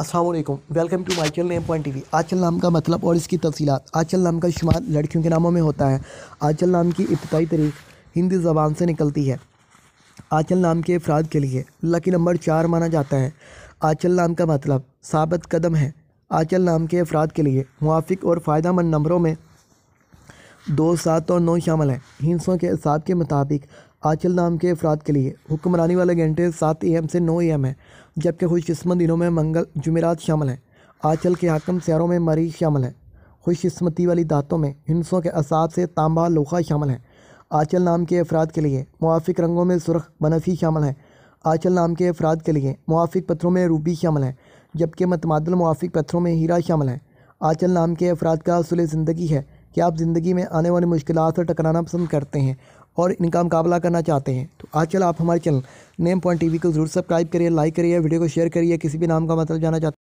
Aslam welcome to my channel name point T V Aachal नाम का मतलब और इसकी तफसीत आचल नाम का शुमार लड़कियों के नामों में होता है आचल नाम की इब्तई तरीक हिंदी ज़बान से निकलती है आचल नाम के अफराद के लिए लकी नंबर चार माना जाता है आचल नाम का मतलब सबत कदम है आचल नाम के अफराद के लिए मुआफ़ और फ़ायदा मंद नंबरों में दो सात और नौ शामिल हैं हिंसों के हिसाब के मुताबिक आचल नाम के अफराद के लिए हुक्मरानी वाले घंटे सात ए एम से नौ ए एम है जबकि खुशकस्मत दिनों में मंगल जुमेरात शामिल हैं आचल के हाकम सैरों में मरीज शामिल है खुशकस्मती वाली दातों में हिंसों के असाब से तांबा लोखा शामिल हैं आचल नाम के अफराद के लिए मुआफ़ रंगों में सुरख बनफी शामिल है आचल नाम के अफराद के लिए मुआफ़ पत्थरों में रूबी शामिल है जबकि मतमादल मुआफ़ पत्थरों में हीरा शामिल हैं आचल नाम के अफराद का असल ज़िंदगी है कि आप ज़िंदगी में आने वाली मुश्किल से टकराना पसंद करते हैं और इनका मुकाबला करना चाहते हैं तो आज चल आप हमारे चैनल नेम पॉइंट टी को जरूर सब्सक्राइब करिए लाइक करिए वीडियो को शेयर करिए किसी भी नाम का मतलब जाना चाहते